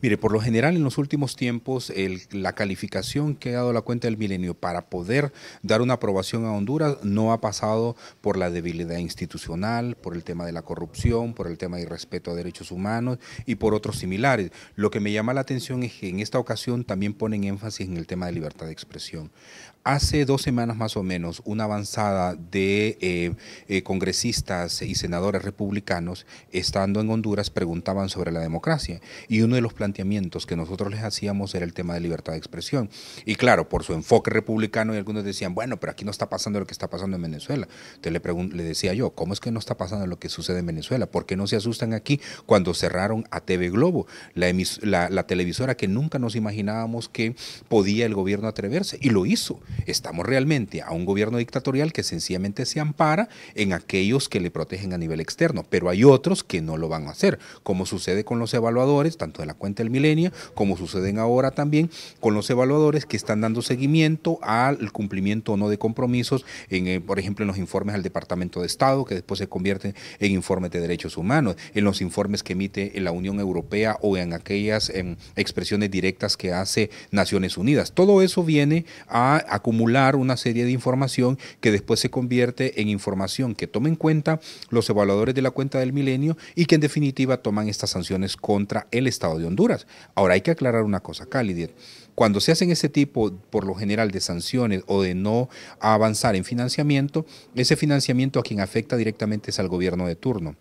Mire, por lo general en los últimos tiempos la calificación que ha dado la cuenta del milenio para poder dar una aprobación a Honduras no ha pasado por la debilidad institucional, por el tema de la corrupción, por el tema de respeto a derechos humanos y por otros similares. Lo que me llama la atención es que en esta ocasión también ponen énfasis en el tema de libertad de expresión. Hace dos semanas más o menos una avanzada de eh, eh, congresistas y senadores republicanos estando en Honduras preguntaban sobre la democracia y uno de los planteamientos que nosotros les hacíamos era el tema de libertad de expresión. Y claro, por su enfoque republicano, y algunos decían, bueno, pero aquí no está pasando lo que está pasando en Venezuela. Entonces le, le decía yo, ¿cómo es que no está pasando lo que sucede en Venezuela? ¿Por qué no se asustan aquí cuando cerraron a TV Globo, la televisora que nunca nos imaginábamos que podía el gobierno atreverse? Y lo hizo. Estamos realmente a un gobierno dictatorial que sencillamente se ampara en aquellos que le protegen a nivel externo, pero hay otros que no lo van a hacer, como sucede con los evaluadores, tanto de la cuenta del milenio, como suceden ahora también con los evaluadores que están dando seguimiento al cumplimiento o no de compromisos, en, eh, por ejemplo, en los informes al Departamento de Estado, que después se convierten en informes de derechos humanos, en los informes que emite la Unión Europea o en aquellas expresiones directas que hace Naciones Unidas. Todo eso viene a acumular una serie de información que después se convierte en información que tomen en cuenta los evaluadores de la cuenta del milenio y que en definitiva toman estas sanciones contra el Estado de Honduras. Ahora hay que aclarar una cosa, Cali, cuando se hacen ese tipo, por lo general, de sanciones o de no avanzar en financiamiento, ese financiamiento a quien afecta directamente es al gobierno de turno.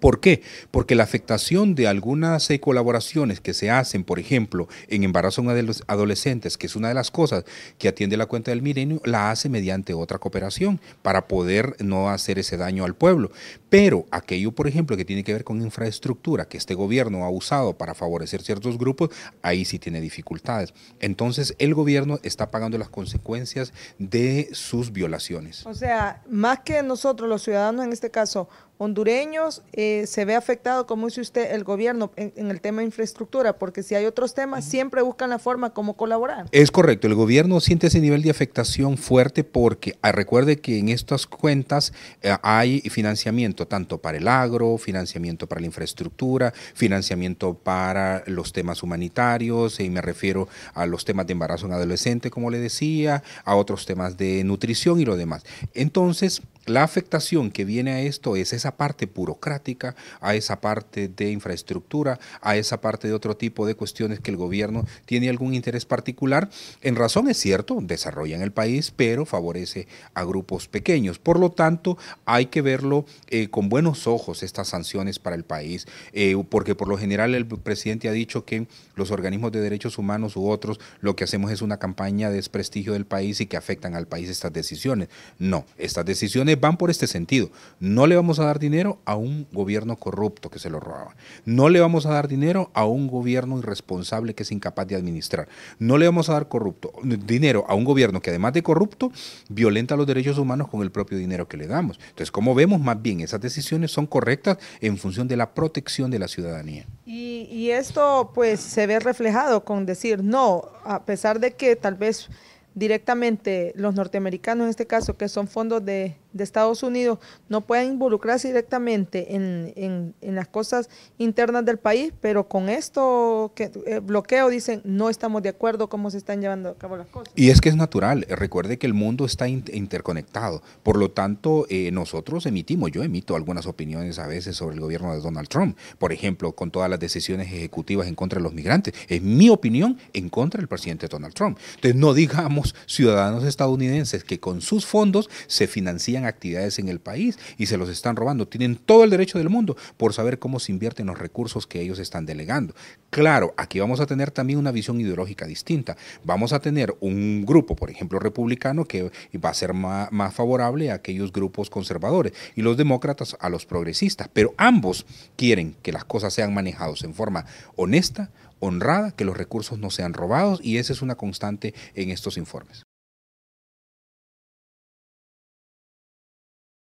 ¿Por qué? Porque la afectación de algunas eh, colaboraciones que se hacen, por ejemplo, en embarazo de los adolescentes, que es una de las cosas que atiende la cuenta del milenio, la hace mediante otra cooperación para poder no hacer ese daño al pueblo. Pero aquello, por ejemplo, que tiene que ver con infraestructura que este gobierno ha usado para favorecer ciertos grupos, ahí sí tiene dificultades. Entonces el gobierno está pagando las consecuencias de sus violaciones. O sea, más que nosotros los ciudadanos en este caso, hondureños eh, se ve afectado, como dice usted, el gobierno en, el tema de infraestructura, porque si hay otros temas, siempre buscan la forma como colaborar. Es correcto, el gobierno siente ese nivel de afectación fuerte porque ah, recuerde que en estas cuentas eh, hay financiamiento tanto para el agro, financiamiento para la infraestructura, financiamiento para los temas humanitarios, y me refiero a los temas de embarazo en adolescente, como le decía, a otros temas de nutrición y lo demás. Entonces, la afectación que viene a esto es esa parte burocrática, a esa parte de infraestructura, a esa parte de otro tipo de cuestiones que el gobierno tiene algún interés particular. En razón es cierto, desarrollan el país, pero favorece a grupos pequeños. Por lo tanto, hay que verlo eh, con buenos ojos estas sanciones para el país, eh, porque por lo general el presidente ha dicho que los organismos de derechos humanos u otros lo que hacemos es una campaña de desprestigio del país y que afectan al país estas decisiones. No, estas decisiones van por este sentido. No le vamos a dar dinero a un gobierno corrupto que se lo robaba. No le vamos a dar dinero a un gobierno irresponsable que es incapaz de administrar. No le vamos a dar corrupto, dinero a un gobierno que además de corrupto violenta los derechos humanos con el propio dinero que le damos. Entonces, como vemos, más bien esas decisiones son correctas en función de la protección de la ciudadanía. y esto pues se ve reflejado con decir no, a pesar de que tal vez directamente los norteamericanos en este caso, que son fondos de de Estados Unidos no puede involucrarse directamente en, las cosas internas del país, pero con esto que, eh, bloqueo dicen no estamos de acuerdo cómo se están llevando a cabo las cosas. Y es que es natural, recuerde que el mundo está interconectado, por lo tanto eh, nosotros emitimos, yo emito algunas opiniones a veces sobre el gobierno de Donald Trump, por ejemplo, con todas las decisiones ejecutivas en contra de los migrantes, es mi opinión en contra del presidente Donald Trump. Entonces no digamos ciudadanos estadounidenses que con sus fondos se financian actividades en el país y se los están robando. Tienen todo el derecho del mundo por saber cómo se invierten los recursos que ellos están delegando. Claro, aquí vamos a tener también una visión ideológica distinta. Vamos a tener un grupo, por ejemplo, republicano, que va a ser más favorable a aquellos grupos conservadores y los demócratas a los progresistas. Pero ambos quieren que las cosas sean manejadas en forma honesta, honrada, que los recursos no sean robados y esa es una constante en estos informes.